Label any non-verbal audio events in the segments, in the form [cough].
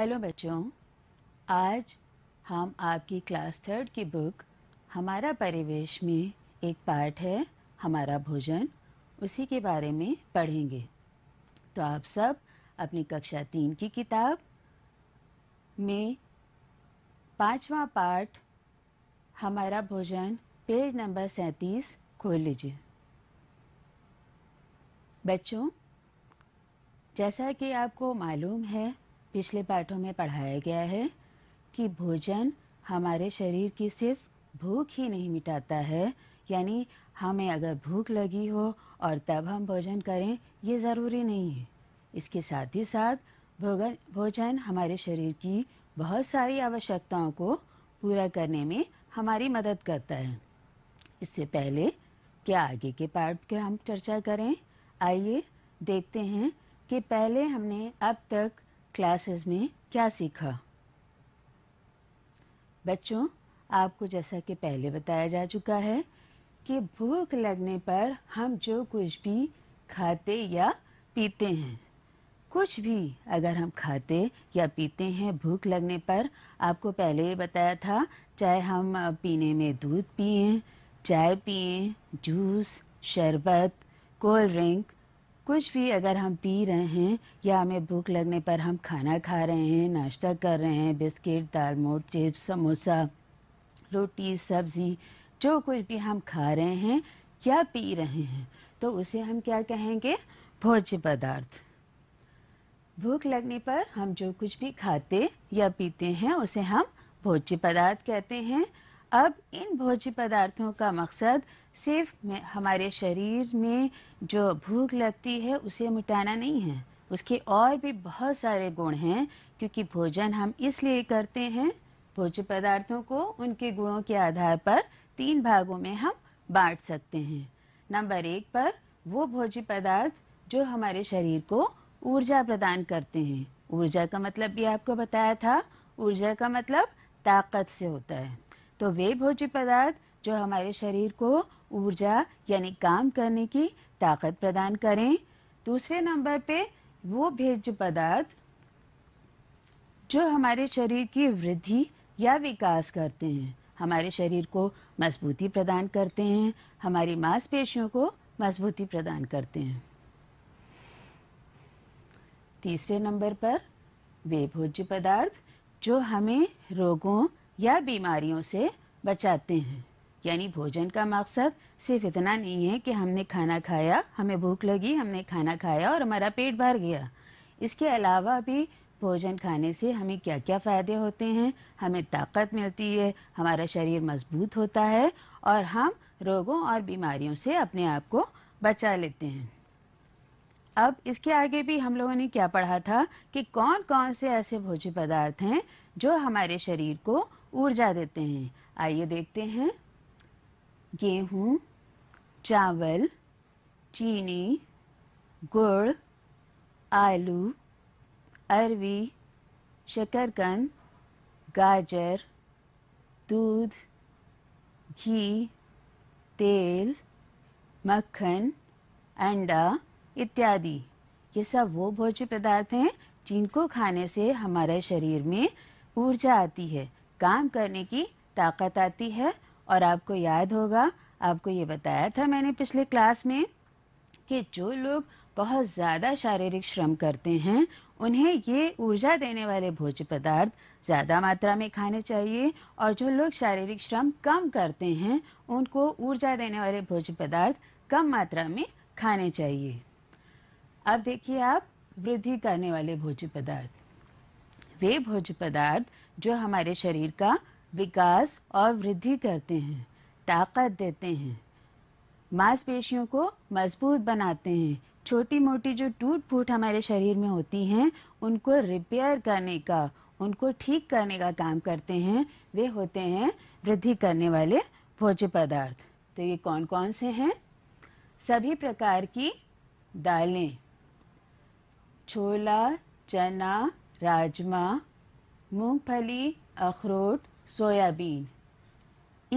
hello बच्चों आज हम आपकी क्लास थर्ड की बुक हमारा परिवेश में एक पार्ट है हमारा भोजन उसी के बारे में पढ़ेंगे तो आप सब अपनी कक्षा तीन की किताब में पांचवा पार्ट हमारा भोजन पेज नंबर सैंतीस खोल लीजिए बच्चों जैसा कि आपको मालूम है पिछले पाठों में पढ़ाया गया है कि भोजन हमारे शरीर की सिर्फ भूख ही नहीं मिटाता है यानी हमें अगर भूख लगी हो और तब हम भोजन करें ये ज़रूरी नहीं है इसके साथ ही साथ भोगन भोजन हमारे शरीर की बहुत सारी आवश्यकताओं को पूरा करने में हमारी मदद करता है इससे पहले क्या आगे के पार्ट के हम चर्चा करें आइए देखते हैं कि पहले हमने अब तक क्लासेस में क्या सीखा बच्चों आपको जैसा कि पहले बताया जा चुका है कि भूख लगने पर हम जो कुछ भी खाते या पीते हैं कुछ भी अगर हम खाते या पीते हैं भूख लगने पर आपको पहले ही बताया था चाहे हम पीने में दूध पिए चाय पिए जूस शरबत कोल्ड ड्रिंक कुछ भी अगर हम पी रहे हैं या हमें भूख लगने पर हम खाना खा रहे हैं नाश्ता कर रहे हैं बिस्किट दाल मोट चिप्स समोसा रोटी सब्ज़ी जो कुछ भी हम खा रहे हैं या पी रहे हैं तो उसे हम क्या कहेंगे भोज्य पदार्थ भूख लगने पर हम जो कुछ भी खाते या पीते हैं उसे हम भोज्य पदार्थ कहते हैं अब इन भोज्य पदार्थों का मकसद सिर्फ हमारे शरीर में जो भूख लगती है उसे मिटाना नहीं है उसके और भी बहुत सारे गुण हैं क्योंकि भोजन हम इसलिए करते हैं भोज्य पदार्थों को उनके गुणों के आधार पर तीन भागों में हम बांट सकते हैं नंबर एक पर वो भोज्य पदार्थ जो हमारे शरीर को ऊर्जा प्रदान करते हैं ऊर्जा का मतलब भी आपको बताया था ऊर्जा का मतलब ताकत से होता है तो वे भोज्य पदार्थ जो हमारे शरीर को ऊर्जा यानी काम करने की ताकत प्रदान करें दूसरे नंबर पे वो भेज्य पदार्थ जो हमारे शरीर की वृद्धि या विकास करते हैं हमारे शरीर को मजबूती प्रदान करते हैं हमारी मांसपेशियों को मजबूती प्रदान करते हैं तीसरे नंबर पर वे भोज्य पदार्थ जो हमें रोगों या बीमारियों से बचाते हैं यानी भोजन का मकसद सिर्फ इतना नहीं है कि हमने खाना खाया हमें भूख लगी हमने खाना खाया और हमारा पेट भर गया इसके अलावा भी भोजन खाने से हमें क्या क्या फ़ायदे होते हैं हमें ताकत मिलती है हमारा शरीर मजबूत होता है और हम रोगों और बीमारियों से अपने आप को बचा लेते हैं अब इसके आगे भी हम लोगों ने क्या पढ़ा था कि कौन कौन से ऐसे भोज्य पदार्थ हैं जो हमारे शरीर को ऊर्जा देते हैं आइए देखते हैं गेहूँ चावल चीनी गुड़ आलू अरवी शकरकंद गाजर दूध घी तेल मक्खन अंडा इत्यादि ये सब वो भोज्य पदार्थ हैं जिनको खाने से हमारे शरीर में ऊर्जा आती है काम करने की ताकत आती है और आपको याद होगा आपको ये बताया था मैंने पिछले क्लास में कि जो लोग बहुत ज़्यादा शारीरिक श्रम करते हैं उन्हें ये ऊर्जा देने वाले भोज्य पदार्थ ज़्यादा मात्रा में खाने चाहिए और जो लोग शारीरिक श्रम कम करते हैं उनको ऊर्जा देने वाले भोज्य पदार्थ कम मात्रा में खाने चाहिए अब देखिए आप वृद्धि करने वाले भोज्य पदार्थ वे भोज्य पदार्थ जो हमारे शरीर का विकास और वृद्धि करते हैं ताकत देते हैं मांसपेशियों को मजबूत बनाते हैं छोटी मोटी जो टूट फूट हमारे शरीर में होती हैं उनको रिपेयर करने का उनको ठीक करने का काम करते हैं वे होते हैं वृद्धि करने वाले भोज्य पदार्थ तो ये कौन कौन से हैं सभी प्रकार की दालें छोला चना राजमा मूंगफली अखरोट सोयाबीन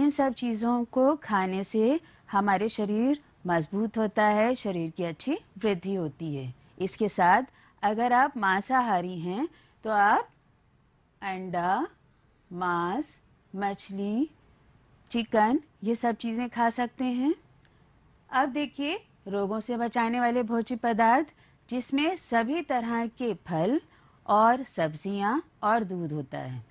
इन सब चीज़ों को खाने से हमारे शरीर मजबूत होता है शरीर की अच्छी वृद्धि होती है इसके साथ अगर आप मांसाहारी हैं तो आप अंडा मांस मछली चिकन ये सब चीज़ें खा सकते हैं अब देखिए रोगों से बचाने वाले भोज्य पदार्थ जिसमें सभी तरह के फल और सब्जियां और दूध होता है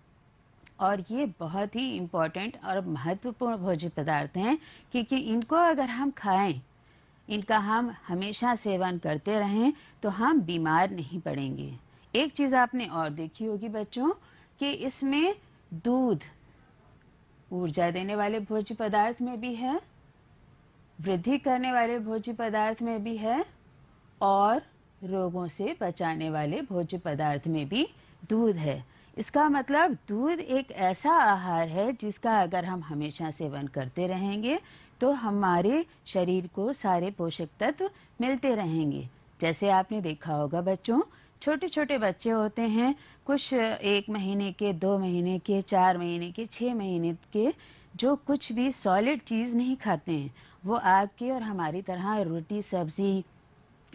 और ये बहुत ही इम्पॉर्टेंट और महत्वपूर्ण भोज्य पदार्थ हैं क्योंकि इनको अगर हम खाएं इनका हम हमेशा सेवन करते रहें तो हम बीमार नहीं पड़ेंगे एक चीज़ आपने और देखी होगी बच्चों कि इसमें दूध ऊर्जा देने वाले भोज्य पदार्थ में भी है वृद्धि करने वाले भोज्य पदार्थ में भी है और रोगों से बचाने वाले भोज्य पदार्थ में भी दूध है इसका मतलब दूध एक ऐसा आहार है जिसका अगर हम हमेशा सेवन करते रहेंगे तो हमारे शरीर को सारे पोषक तत्व मिलते रहेंगे जैसे आपने देखा होगा बच्चों छोटे छोटे बच्चे होते हैं कुछ एक महीने के दो महीने के चार महीने के छः महीने के जो कुछ भी सॉलिड चीज़ नहीं खाते हैं वो आपके और हमारी तरह रोटी सब्ज़ी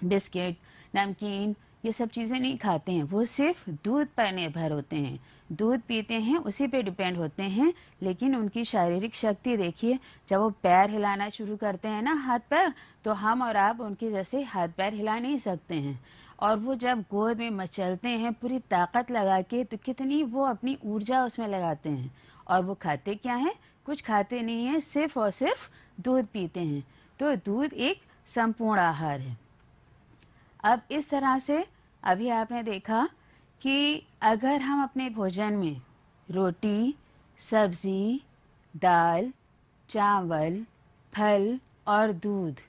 बिस्किट नमकीन ये सब चीज़ें नहीं खाते हैं वो सिर्फ दूध पर निर्भर होते हैं दूध पीते हैं उसी पे डिपेंड होते हैं लेकिन उनकी शारीरिक शक्ति देखिए जब वो पैर हिलाना शुरू करते हैं ना हाथ पैर तो हम और आप उनके जैसे हाथ पैर हिला नहीं सकते हैं और वो जब गोद में मचलते हैं पूरी ताकत लगा के तो कितनी वो अपनी ऊर्जा उसमें लगाते हैं और वो खाते क्या हैं कुछ खाते नहीं हैं सिर्फ और सिर्फ दूध पीते हैं तो दूध एक संपूर्ण आहार है अब इस तरह से अभी आपने देखा कि अगर हम अपने भोजन में रोटी सब्जी दाल चावल फल और दूध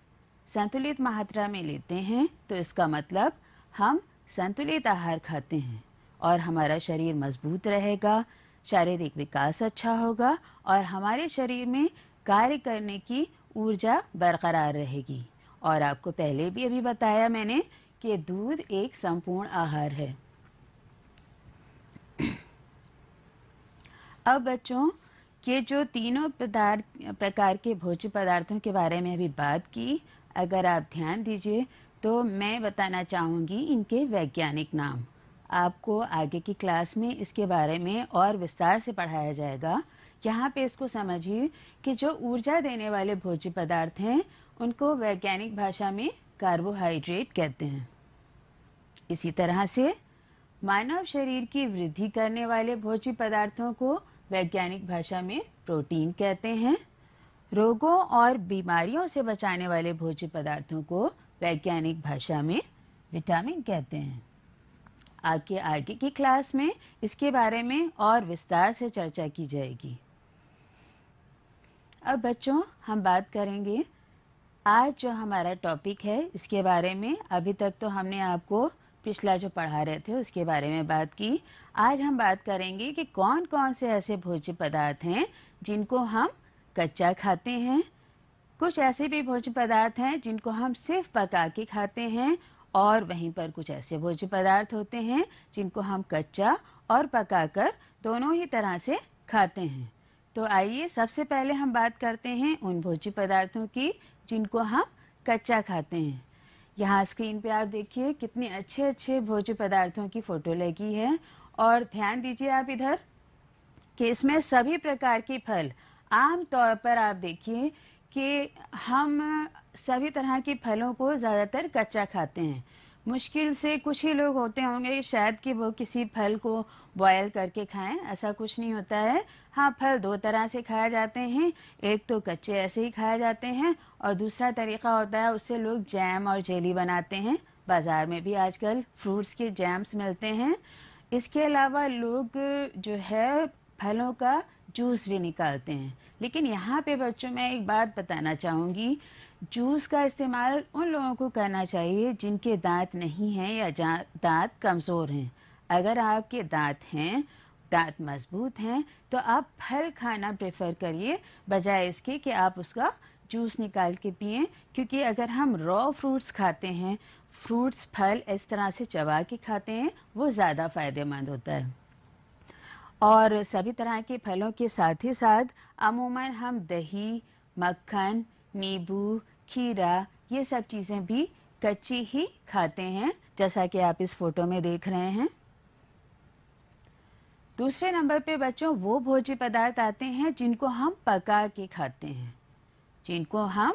संतुलित मात्रा में लेते हैं तो इसका मतलब हम संतुलित आहार खाते हैं और हमारा शरीर मजबूत रहेगा शारीरिक विकास अच्छा होगा और हमारे शरीर में कार्य करने की ऊर्जा बरकरार रहेगी और आपको पहले भी अभी बताया मैंने कि दूध एक संपूर्ण आहार है [clears throat] अब बच्चों के जो तीनों पदार्थ प्रकार के भोज्य पदार्थों के बारे में अभी बात की अगर आप ध्यान दीजिए तो मैं बताना चाहूँगी इनके वैज्ञानिक नाम आपको आगे की क्लास में इसके बारे में और विस्तार से पढ़ाया जाएगा यहाँ पे इसको समझिए कि जो ऊर्जा देने वाले भोज्य पदार्थ हैं उनको वैज्ञानिक भाषा में कार्बोहाइड्रेट कहते हैं इसी तरह से मानव शरीर की वृद्धि करने वाले भोज्य पदार्थों को वैज्ञानिक भाषा में प्रोटीन कहते हैं रोगों और बीमारियों से बचाने वाले भोज्य पदार्थों को वैज्ञानिक भाषा में विटामिन कहते हैं आपके आगे की क्लास में इसके बारे में और विस्तार से चर्चा की जाएगी अब बच्चों हम बात करेंगे आज जो हमारा टॉपिक है इसके बारे में अभी तक तो हमने आपको पिछला जो पढ़ा रहे थे उसके बारे में बात की आज हम बात करेंगे कि कौन कौन से ऐसे भोज्य पदार्थ हैं जिनको हम कच्चा खाते हैं कुछ ऐसे भी भोज्य पदार्थ हैं जिनको हम सिर्फ पका के खाते हैं और वहीं पर कुछ ऐसे भोज्य पदार्थ होते हैं जिनको हम कच्चा और पकाकर दोनों ही तरह से खाते हैं तो आइए सबसे पहले हम बात करते हैं उन भोज्य पदार्थों की जिनको हम कच्चा खाते हैं यहाँ स्क्रीन पे आप देखिए कितने अच्छे अच्छे भोज्य पदार्थों की फ़ोटो लगी है और ध्यान दीजिए आप इधर कि इसमें सभी प्रकार के फल आम तौर पर आप देखिए कि हम सभी तरह के फलों को ज़्यादातर कच्चा खाते हैं मुश्किल से कुछ ही लोग होते होंगे कि शायद कि वो किसी फल को बॉयल करके खाएं ऐसा कुछ नहीं होता है हाँ फल दो तरह से खाए जाते हैं एक तो कच्चे ऐसे ही खाए जाते हैं और दूसरा तरीका होता है उससे लोग जैम और जेली बनाते हैं बाज़ार में भी आजकल फ्रूट्स के जैम्स मिलते हैं इसके अलावा लोग जो है फलों का जूस भी निकालते हैं लेकिन यहाँ पे बच्चों मैं एक बात बताना चाहूँगी जूस का इस्तेमाल उन लोगों को करना चाहिए जिनके दांत नहीं हैं या दांत कमज़ोर हैं अगर आपके दांत हैं दांत मजबूत हैं तो आप फल खाना प्रेफर करिए बजाय इसके कि आप उसका जूस निकाल के पिए क्योंकि अगर हम रॉ फ्रूट्स खाते हैं फ्रूट्स फल इस तरह से चबा के खाते हैं वो ज़्यादा फ़ायदेमंद होता है और सभी तरह के फलों के साथ ही साथ अमूमन हम दही मक्खन नींबू खीरा ये सब चीज़ें भी कच्ची ही खाते हैं जैसा कि आप इस फोटो में देख रहे हैं दूसरे नंबर पे बच्चों वो भोज्य पदार्थ आते हैं जिनको हम पका के खाते हैं जिनको हम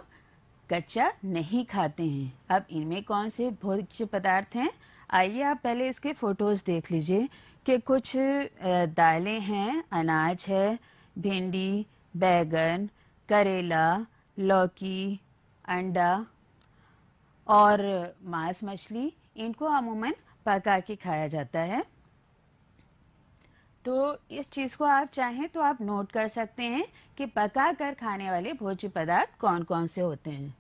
कच्चा नहीं खाते हैं अब इनमें कौन से भोज्य पदार्थ हैं आइए आप पहले इसके फ़ोटोज़ देख लीजिए कि कुछ दालें हैं अनाज है भिंडी बैगन करेला लौकी अंडा और मांस मछली इनको अमूमन पका के खाया जाता है तो इस चीज़ को आप चाहें तो आप नोट कर सकते हैं कि पका कर खाने वाले भोज्य पदार्थ कौन कौन से होते हैं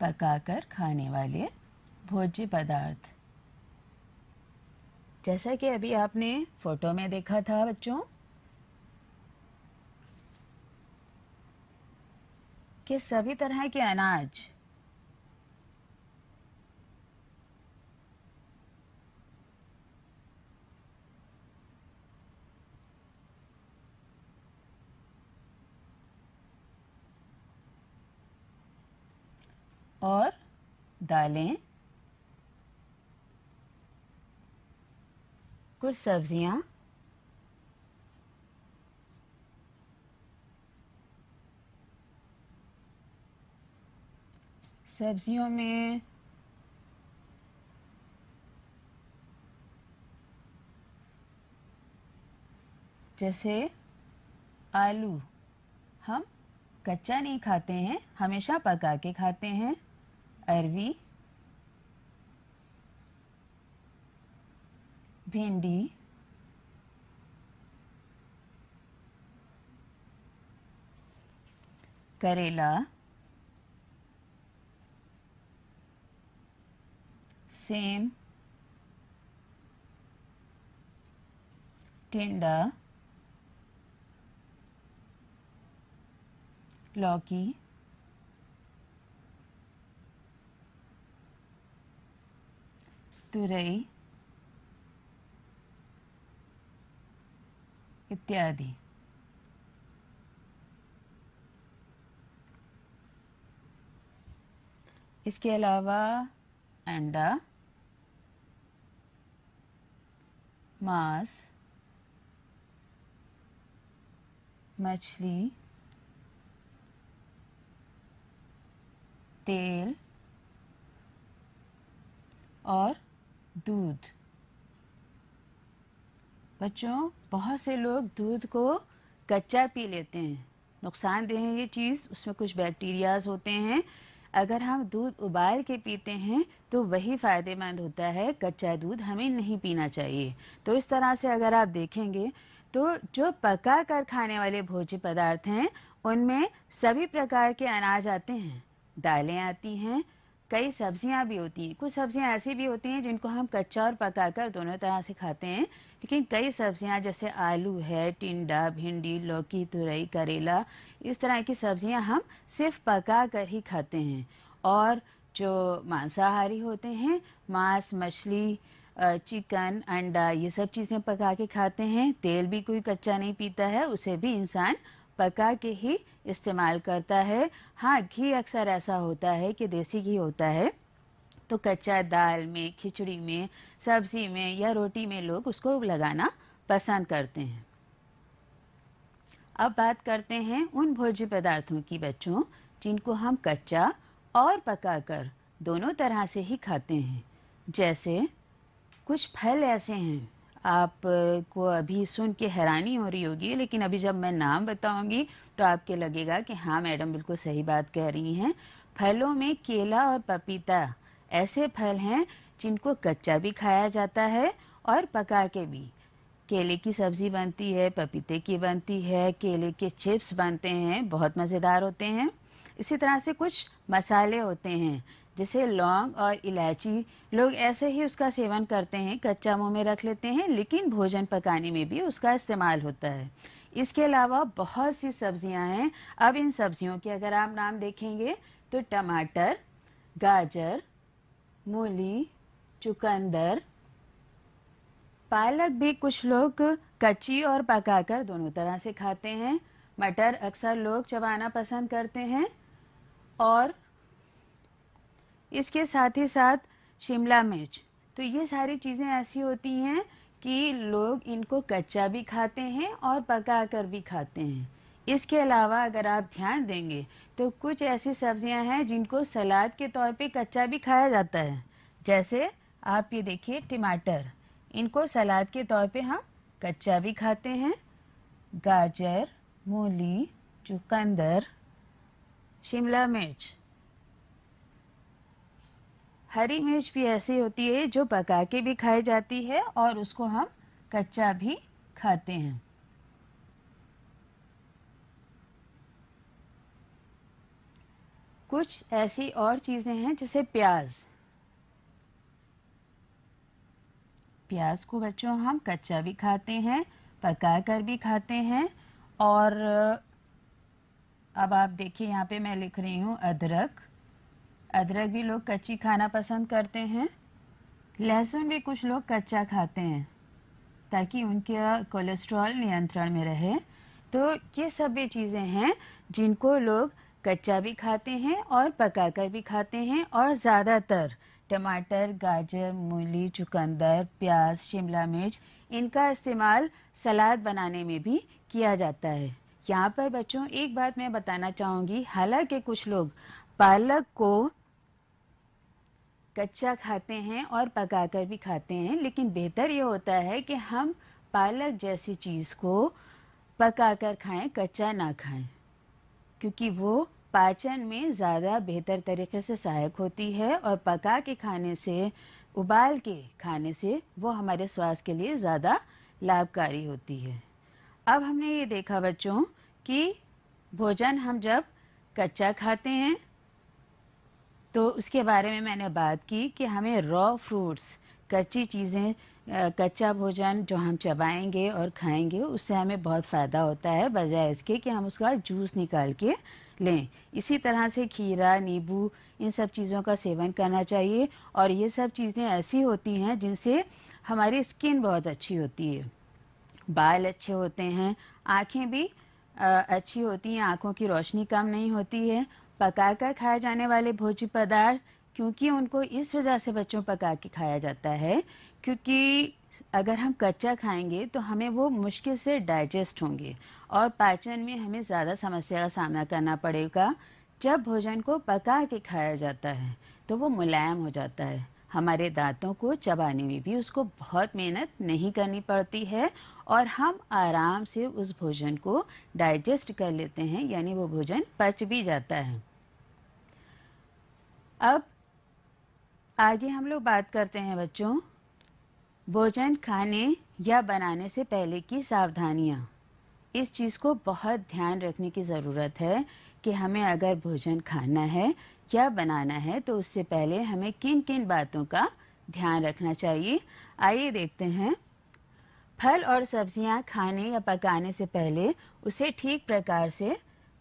पकाकर खाने वाले भोज्य पदार्थ जैसा कि अभी आपने फोटो में देखा था बच्चों कि सभी तरह के अनाज और दालें कुछ सब्जियां सब्जियों में जैसे आलू हम कच्चा नहीं खाते हैं हमेशा पका के खाते हैं अरवी भिंडी करेला सेम टिंडा लौकी तुरई इत्यादि इसके अलावा अंडा मांस मछली तेल और दूध बच्चों बहुत से लोग दूध को कच्चा पी लेते हैं नुकसानदेह है ये चीज़ उसमें कुछ बैक्टीरियाज होते हैं अगर हम दूध उबाल के पीते हैं तो वही फ़ायदेमंद होता है कच्चा दूध हमें नहीं पीना चाहिए तो इस तरह से अगर आप देखेंगे तो जो पका कर खाने वाले भोज्य पदार्थ हैं उनमें सभी प्रकार के अनाज आते हैं दालें आती हैं कई सब्जियां भी होती हैं कुछ सब्जियां ऐसी भी होती हैं जिनको हम कच्चा और पकाकर दोनों तरह से खाते हैं लेकिन कई सब्जियां जैसे आलू है टिंडा भिंडी लौकी तुरई करेला इस तरह की सब्जियां हम सिर्फ पका कर ही खाते हैं और जो मांसाहारी होते हैं मांस मछली चिकन अंडा ये सब चीज़ें पका के खाते हैं तेल भी कोई कच्चा नहीं पीता है उसे भी इंसान पका के ही इस्तेमाल करता है हाँ घी अक्सर ऐसा होता है कि देसी घी होता है तो कच्चा दाल में खिचड़ी में सब्जी में या रोटी में लोग उसको लगाना पसंद करते हैं अब बात करते हैं उन भोज्य पदार्थों की बच्चों जिनको हम कच्चा और पकाकर दोनों तरह से ही खाते हैं जैसे कुछ फल ऐसे हैं आप को अभी सुन के हैरानी हो रही होगी लेकिन अभी जब मैं नाम बताऊंगी तो आपके लगेगा कि हाँ मैडम बिल्कुल सही बात कह रही हैं फलों में केला और पपीता ऐसे फल हैं जिनको कच्चा भी खाया जाता है और पका के भी केले की सब्ज़ी बनती है पपीते की बनती है केले के चिप्स बनते हैं बहुत मज़ेदार होते हैं इसी तरह से कुछ मसाले होते हैं जैसे लौंग और इलायची लोग ऐसे ही उसका सेवन करते हैं कच्चा मुंह में रख लेते हैं लेकिन भोजन पकाने में भी उसका इस्तेमाल होता है इसके अलावा बहुत सी सब्जियां हैं अब इन सब्जियों के अगर आप नाम देखेंगे तो टमाटर गाजर मूली चुकंदर पालक भी कुछ लोग कच्ची और पकाकर दोनों तरह से खाते हैं मटर अक्सर लोग चबाना पसंद करते हैं और इसके साथ ही साथ शिमला मिर्च तो ये सारी चीज़ें ऐसी होती हैं कि लोग इनको कच्चा भी खाते हैं और पका कर भी खाते हैं इसके अलावा अगर आप ध्यान देंगे तो कुछ ऐसी सब्जियां हैं जिनको सलाद के तौर पे कच्चा भी खाया जाता है जैसे आप ये देखिए टमाटर इनको सलाद के तौर पे हम कच्चा भी खाते हैं गाजर मूली चुकंदर शिमला मिर्च हरी मिर्च भी ऐसी होती है जो पका के भी खाई जाती है और उसको हम कच्चा भी खाते हैं कुछ ऐसी और चीज़ें हैं जैसे प्याज प्याज को बच्चों हम कच्चा भी खाते हैं पका कर भी खाते हैं और अब आप देखिए यहाँ पे मैं लिख रही हूँ अदरक अदरक भी लोग कच्ची खाना पसंद करते हैं लहसुन भी कुछ लोग कच्चा खाते हैं ताकि उनके कोलेस्ट्रॉल नियंत्रण में रहे तो ये सब भी चीज़ें हैं जिनको लोग कच्चा भी खाते हैं और पकाकर भी खाते हैं और ज़्यादातर टमाटर गाजर मूली चुकंदर प्याज शिमला मिर्च इनका इस्तेमाल सलाद बनाने में भी किया जाता है यहाँ पर बच्चों एक बात मैं बताना चाहूँगी हालांकि कुछ लोग पालक को कच्चा खाते हैं और पकाकर भी खाते हैं लेकिन बेहतर ये होता है कि हम पालक जैसी चीज़ को पकाकर खाएं कच्चा ना खाएं क्योंकि वो पाचन में ज़्यादा बेहतर तरीके से सहायक होती है और पका के खाने से उबाल के खाने से वो हमारे स्वास्थ्य के लिए ज़्यादा लाभकारी होती है अब हमने ये देखा बच्चों कि भोजन हम जब कच्चा खाते हैं तो उसके बारे में मैंने बात की कि हमें रॉ फ्रूट्स कच्ची चीज़ें कच्चा भोजन जो हम चबाएंगे और खाएंगे उससे हमें बहुत फ़ायदा होता है बजाय इसके कि हम उसका जूस निकाल के लें इसी तरह से खीरा नींबू इन सब चीज़ों का सेवन करना चाहिए और ये सब चीज़ें ऐसी होती हैं जिनसे हमारी स्किन बहुत अच्छी होती है बाल अच्छे होते हैं आँखें भी अच्छी होती हैं आँखों की रोशनी कम नहीं होती है पकाकर खाए जाने वाले भोज्य पदार्थ क्योंकि उनको इस वजह से बच्चों पका के खाया जाता है क्योंकि अगर हम कच्चा खाएंगे तो हमें वो मुश्किल से डाइजेस्ट होंगे और पाचन में हमें ज़्यादा समस्या का सामना करना पड़ेगा जब भोजन को पका के खाया जाता है तो वो मुलायम हो जाता है हमारे दांतों को चबाने में भी उसको बहुत मेहनत नहीं करनी पड़ती है और हम आराम से उस भोजन को डाइजेस्ट कर लेते हैं यानी वो भोजन पच भी जाता है अब आगे हम लोग बात करते हैं बच्चों भोजन खाने या बनाने से पहले की सावधानियाँ इस चीज़ को बहुत ध्यान रखने की ज़रूरत है कि हमें अगर भोजन खाना है क्या बनाना है तो उससे पहले हमें किन किन बातों का ध्यान रखना चाहिए आइए देखते हैं फल और सब्जियां खाने या पकाने से पहले उसे ठीक प्रकार से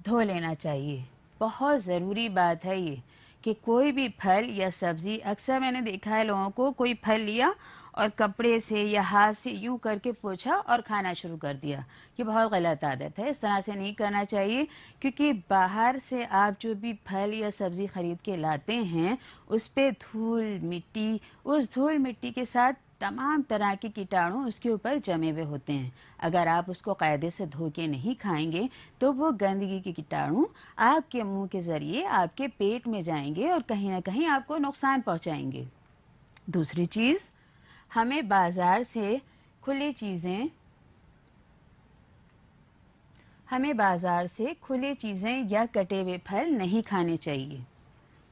धो लेना चाहिए बहुत ज़रूरी बात है ये कि कोई भी फल या सब्ज़ी अक्सर मैंने देखा है लोगों को कोई फल लिया और कपड़े से या हाथ से यूँ करके पोछा और खाना शुरू कर दिया ये बहुत गलत आदत है इस तरह से नहीं करना चाहिए क्योंकि बाहर से आप जो भी फल या सब्ज़ी ख़रीद के लाते हैं उस पर धूल मिट्टी उस धूल मिट्टी के साथ तमाम तरह के कीटाणु उसके ऊपर जमे हुए होते हैं अगर आप उसको कायदे से धो के नहीं खाएंगे तो वो गंदगी के कीटाणु आपके मुंह के ज़रिए आपके पेट में जाएंगे और कहीं ना कहीं आपको नुकसान पहुंचाएंगे दूसरी चीज़ हमें बाज़ार से खुली चीज़ें हमें बाज़ार से खुली चीज़ें या कटे हुए फल नहीं खाने चाहिए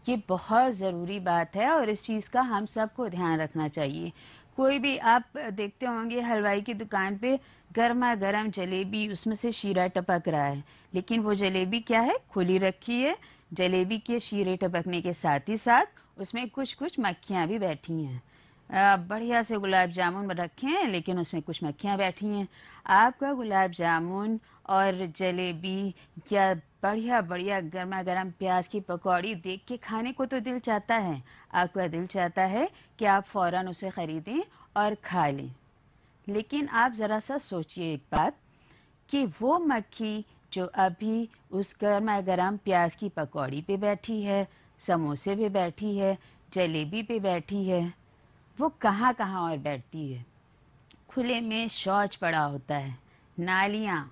ये बहुत ज़रूरी बात है और इस चीज़ का हम सबको ध्यान रखना चाहिए कोई भी आप देखते होंगे हलवाई की दुकान पे गर्मा गर्म जलेबी उसमें से शीरा टपक रहा है लेकिन वो जलेबी क्या है खुली रखी है जलेबी के शीरे टपकने के साथ ही साथ उसमें कुछ कुछ मक्खियाँ भी बैठी हैं बढ़िया से गुलाब जामुन रखें लेकिन उसमें कुछ मक्खियाँ बैठी हैं आपका गुलाब जामुन और जलेबी या बढ़िया बढ़िया गर्मा गर्म प्याज की पकौड़ी देख के खाने को तो दिल चाहता है आपका दिल चाहता है कि आप फ़ौर उसे ख़रीदें और खा लें लेकिन आप ज़रा सा सोचिए एक बात कि वो मक्खी जो अभी उस गर्मा गर्म प्याज की पकौड़ी पे बैठी है समोसे पे बैठी है जलेबी पे बैठी है वो कहाँ कहाँ और बैठती है खुले में शौच पड़ा होता है नालियाँ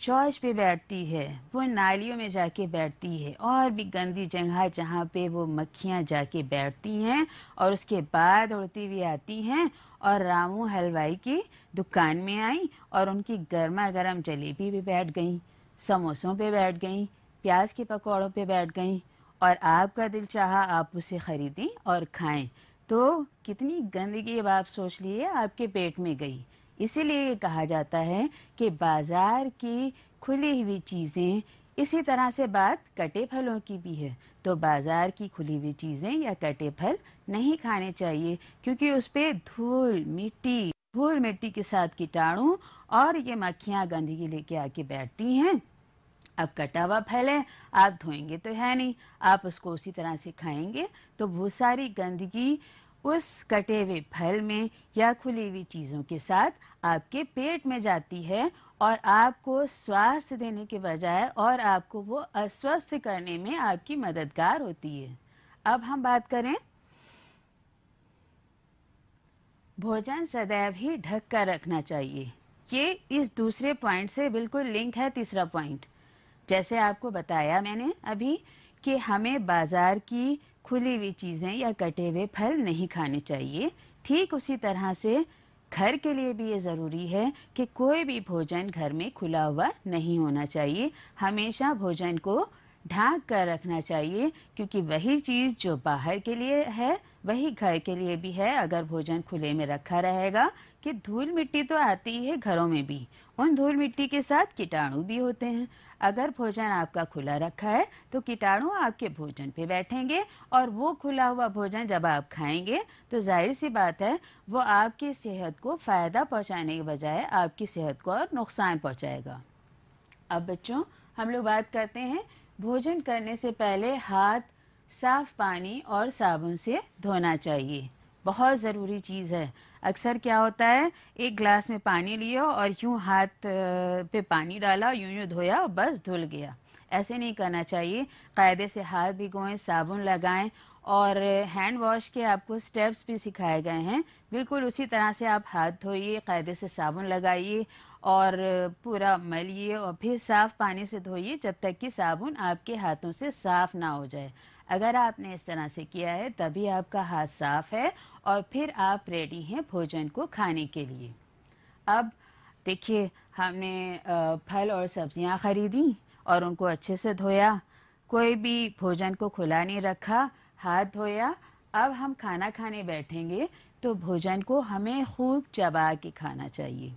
शौच पे बैठती है वो नालियों में जाके बैठती है और भी गंदी जगह जहाँ पे वो मक्खियाँ जाके बैठती हैं और उसके बाद उड़ती हुई आती हैं और रामू हलवाई की दुकान में आई और उनकी गर्मा गर्म जलेबी पे बैठ गई समोसों पे बैठ गई प्याज के पकौड़ों पे बैठ गई और आपका दिल चाहा आप उसे ख़रीदें और खाएं तो कितनी गंदगी अब आप सोच लिए आपके पेट में गई इसीलिए कहा जाता है कि बाजार की खुली हुई चीज़ें इसी तरह से बात कटे फलों की भी है तो बाज़ार की खुली हुई चीज़ें या कटे फल नहीं खाने चाहिए क्योंकि उस पर धूल मिट्टी धूल मिट्टी के साथ कीटाणु और ये मक्खियाँ गंदगी लेके आके बैठती हैं अब कटा हुआ फल है आप धोएंगे तो है नहीं आप उसको उसी तरह से खाएंगे तो वो सारी गंदगी उस कटे हुए फल में या खुली हुई चीज़ों के साथ आपके पेट में जाती है और आपको स्वास्थ्य देने के बजाय और आपको वो अस्वस्थ करने में आपकी मददगार होती है अब हम बात करें भोजन सदैव ही ढक कर रखना चाहिए ये इस दूसरे पॉइंट से बिल्कुल लिंक है तीसरा पॉइंट जैसे आपको बताया मैंने अभी कि हमें बाज़ार की खुली हुई चीज़ें या कटे हुए फल नहीं खाने चाहिए ठीक उसी तरह से घर के लिए भी ये ज़रूरी है कि कोई भी भोजन घर में खुला हुआ नहीं होना चाहिए हमेशा भोजन को ढांक कर रखना चाहिए क्योंकि वही चीज़ जो बाहर के लिए है वही घर के लिए भी है अगर भोजन खुले में रखा रहेगा कि धूल मिट्टी तो आती है घरों में भी उन धूल मिट्टी के साथ कीटाणु भी होते हैं अगर भोजन आपका खुला रखा है तो कीटाणु आपके भोजन पे बैठेंगे और वो खुला हुआ भोजन जब आप खाएंगे तो जाहिर सी बात है वो आपकी सेहत को फ़ायदा पहुंचाने के बजाय आपकी सेहत को और नुकसान पहुंचाएगा अब बच्चों हम लोग बात करते हैं भोजन करने से पहले हाथ साफ पानी और साबुन से धोना चाहिए बहुत ज़रूरी चीज़ है अक्सर क्या होता है एक ग्लास में पानी लियो और यूं हाथ पे पानी डाला यूं यूं धोया और बस धुल गया ऐसे नहीं करना चाहिए कायदे से हाथ भिगोएं साबुन लगाएं और हैंड वॉश के आपको स्टेप्स भी सिखाए गए हैं बिल्कुल उसी तरह से आप हाथ धोइए कायदे से साबुन लगाइए और पूरा मलिए और फिर साफ़ पानी से धोइए जब तक कि साबुन आपके हाथों से साफ़ ना हो जाए अगर आपने इस तरह से किया है तभी आपका हाथ साफ है और फिर आप रेडी हैं भोजन को खाने के लिए अब देखिए हमने फल और सब्जियां खरीदी और उनको अच्छे से धोया कोई भी भोजन को खुला नहीं रखा हाथ धोया अब हम खाना खाने बैठेंगे तो भोजन को हमें खूब चबा के खाना चाहिए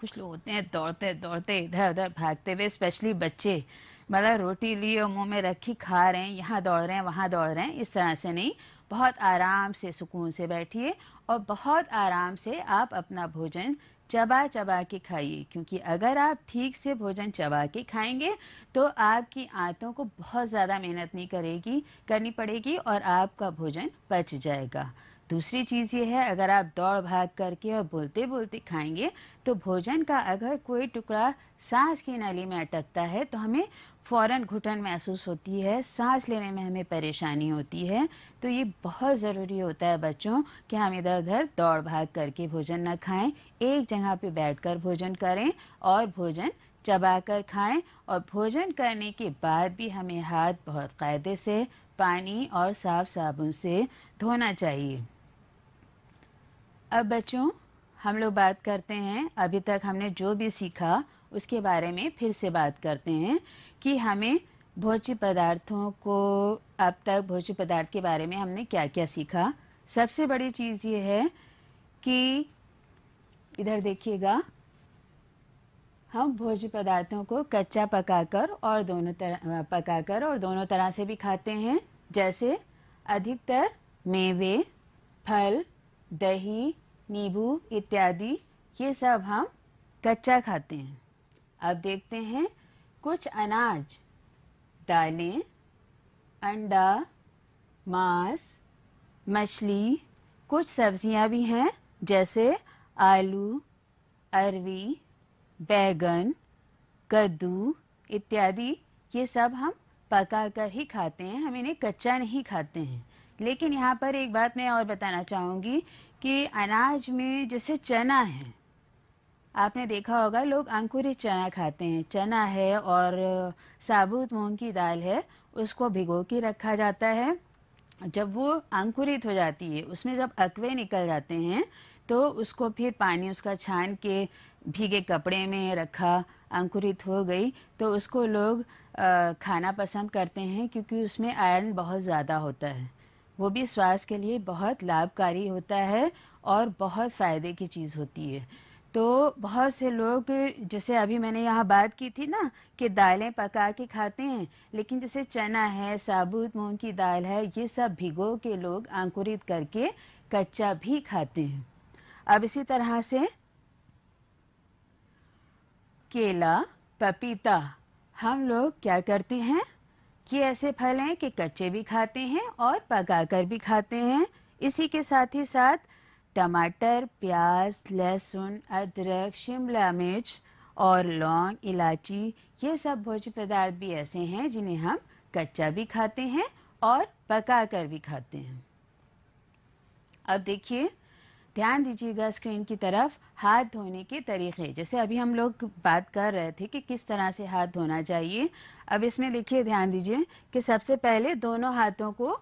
कुछ लोग होते हैं दौड़ते दौड़ते इधर उधर भागते हुए स्पेशली बच्चे मतलब रोटी लिए और मुंह में रखी खा रहे हैं यहाँ दौड़ रहे हैं वहाँ दौड़ रहे हैं इस तरह से नहीं बहुत आराम से सुकून से बैठिए और बहुत आराम से आप अपना भोजन चबा चबा के खाइए क्योंकि अगर आप ठीक से भोजन चबा के खाएंगे तो आपकी आंतों को बहुत ज़्यादा मेहनत नहीं करेगी करनी पड़ेगी और आपका भोजन बच जाएगा दूसरी चीज़ ये है अगर आप दौड़ भाग करके और बोलते बोलते खाएंगे तो भोजन का अगर कोई टुकड़ा सांस की नली में अटकता है तो हमें फ़ौरन घुटन महसूस होती है सांस लेने में हमें परेशानी होती है तो ये बहुत ज़रूरी होता है बच्चों कि हम इधर उधर दौड़ भाग करके भोजन ना खाएं एक जगह पे बैठकर भोजन करें और भोजन चबाकर खाएं और भोजन करने के बाद भी हमें हाथ बहुत कायदे से पानी और साफ साबुन से धोना चाहिए अब बच्चों हम लोग बात करते हैं अभी तक हमने जो भी सीखा उसके बारे में फिर से बात करते हैं कि हमें भोज्य पदार्थों को अब तक भोज्य पदार्थ के बारे में हमने क्या क्या सीखा सबसे बड़ी चीज़ ये है कि इधर देखिएगा हम भोज्य पदार्थों को कच्चा पकाकर और दोनों तरह पकाकर और दोनों तरह से भी खाते हैं जैसे अधिकतर मेवे फल दही नींबू इत्यादि ये सब हम कच्चा खाते हैं अब देखते हैं कुछ अनाज दालें अंडा मांस मछली कुछ सब्जियां भी हैं जैसे आलू अरवी बैगन कद्दू इत्यादि ये सब हम पका कर ही खाते हैं हम इन्हें कच्चा नहीं खाते हैं लेकिन यहाँ पर एक बात मैं और बताना चाहूँगी कि अनाज में जैसे चना है आपने देखा होगा लोग अंकुरित चना खाते हैं चना है और साबुत मूंग की दाल है उसको भिगो के रखा जाता है जब वो अंकुरित हो जाती है उसमें जब अकवे निकल जाते हैं तो उसको फिर पानी उसका छान के भीगे कपड़े में रखा अंकुरित हो गई तो उसको लोग खाना पसंद करते हैं क्योंकि उसमें आयरन बहुत ज़्यादा होता है वो भी स्वास्थ्य के लिए बहुत लाभकारी होता है और बहुत फ़ायदे की चीज़ होती है तो बहुत से लोग जैसे अभी मैंने यहाँ बात की थी ना कि दालें पका के खाते हैं लेकिन जैसे चना है साबुत मूंग की दाल है ये सब भिगो के लोग अंकुरित करके कच्चा भी खाते हैं अब इसी तरह से केला पपीता हम लोग क्या करते हैं कि ऐसे फल हैं कि कच्चे भी खाते हैं और पकाकर भी खाते हैं इसी के साथ ही साथ टमाटर प्याज लहसुन अदरक शिमला मिर्च और लौंग इलायची ये सब भोज्य पदार्थ भी ऐसे हैं जिन्हें हम कच्चा भी खाते हैं और पका कर भी खाते हैं अब देखिए ध्यान दीजिएगा स्क्रीन की तरफ हाथ धोने के तरीके जैसे अभी हम लोग बात कर रहे थे कि किस तरह से हाथ धोना चाहिए अब इसमें देखिए ध्यान दीजिए कि सबसे पहले दोनों हाथों को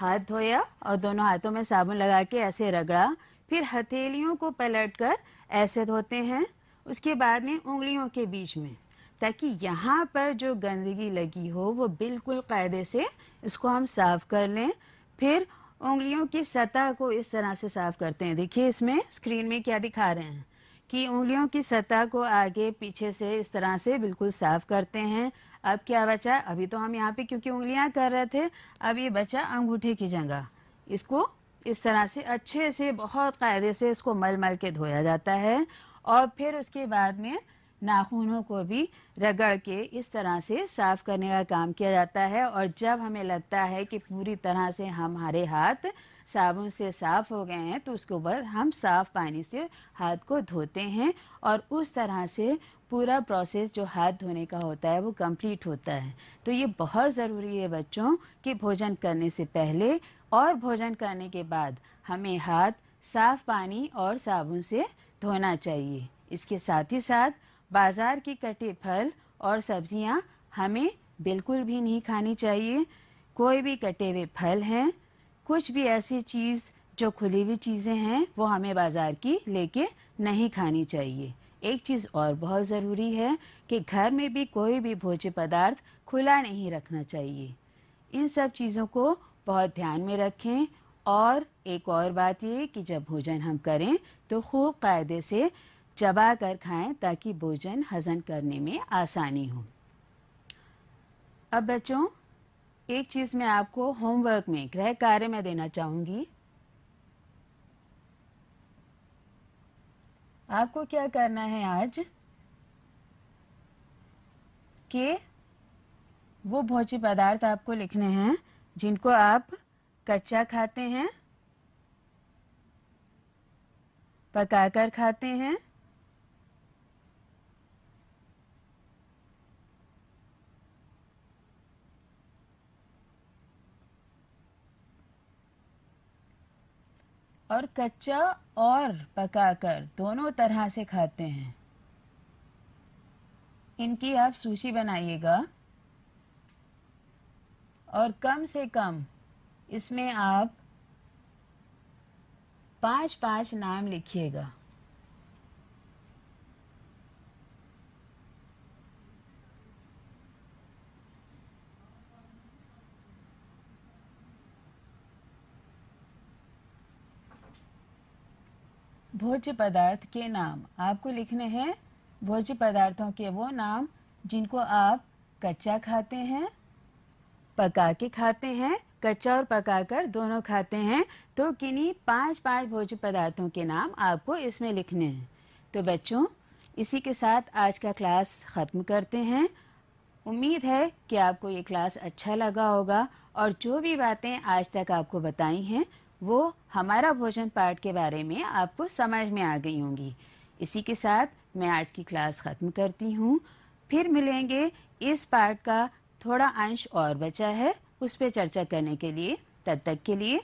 हाथ धोया और दोनों हाथों में साबुन लगा के ऐसे रगड़ा फिर हथेलियों को पलट कर ऐसे धोते हैं उसके बाद में उंगलियों के बीच में ताकि यहाँ पर जो गंदगी लगी हो वो बिल्कुल कायदे से इसको हम साफ़ कर लें फिर उंगलियों की सतह को इस तरह से साफ़ करते हैं देखिए इसमें स्क्रीन में क्या दिखा रहे हैं कि उंगलियों की सतह को आगे पीछे से इस तरह से बिल्कुल साफ़ करते हैं अब क्या बचा अभी तो हम यहाँ पे क्योंकि उंगलियां कर रहे थे अब ये बचा अंगूठे की जगह इसको इस तरह से अच्छे से बहुत कायदे से इसको मल मल के धोया जाता है और फिर उसके बाद में नाखूनों को भी रगड़ के इस तरह से साफ करने का काम किया जाता है और जब हमें लगता है कि पूरी तरह से हमारे हाथ साबुन से साफ़ हो गए हैं तो उसके ऊपर हम साफ़ पानी से हाथ को धोते हैं और उस तरह से पूरा प्रोसेस जो हाथ धोने का होता है वो कंप्लीट होता है तो ये बहुत ज़रूरी है बच्चों कि भोजन करने से पहले और भोजन करने के बाद हमें हाथ साफ़ पानी और साबुन से धोना चाहिए इसके साथ ही साथ बाज़ार के कटे फल और सब्जियां हमें बिल्कुल भी नहीं खानी चाहिए कोई भी कटे हुए फल हैं कुछ भी ऐसी चीज़ जो खुली हुई चीज़ें हैं वो हमें बाज़ार की लेके नहीं खानी चाहिए एक चीज़ और बहुत ज़रूरी है कि घर में भी कोई भी भोज्य पदार्थ खुला नहीं रखना चाहिए इन सब चीज़ों को बहुत ध्यान में रखें और एक और बात ये कि जब भोजन हम करें तो खूब कायदे से चबा कर खाएं ताकि भोजन हजम करने में आसानी हो अब बच्चों एक चीज मैं आपको होमवर्क में गृह कार्य में देना चाहूंगी आपको क्या करना है आज के वो भोज्य पदार्थ आपको लिखने हैं जिनको आप कच्चा खाते हैं पकाकर खाते हैं और कच्चा और पकाकर दोनों तरह से खाते हैं इनकी आप सूची बनाइएगा और कम से कम इसमें आप पाँच पाँच नाम लिखिएगा भोज्य पदार्थ के नाम आपको लिखने हैं भोज्य पदार्थों के वो नाम जिनको आप कच्चा खाते हैं पका के खाते हैं कच्चा और पकाकर दोनों खाते हैं तो किन्हीं पांच पांच भोज्य पदार्थों के नाम आपको इसमें लिखने हैं तो बच्चों इसी के साथ आज का क्लास ख़त्म करते हैं उम्मीद है कि आपको ये क्लास अच्छा लगा होगा और जो भी बातें आज तक आपको बताई हैं वो हमारा भोजन पाठ के बारे में आपको समझ में आ गई होंगी इसी के साथ मैं आज की क्लास ख़त्म करती हूँ फिर मिलेंगे इस पाठ का थोड़ा अंश और बचा है उस पर चर्चा करने के लिए तब तक के लिए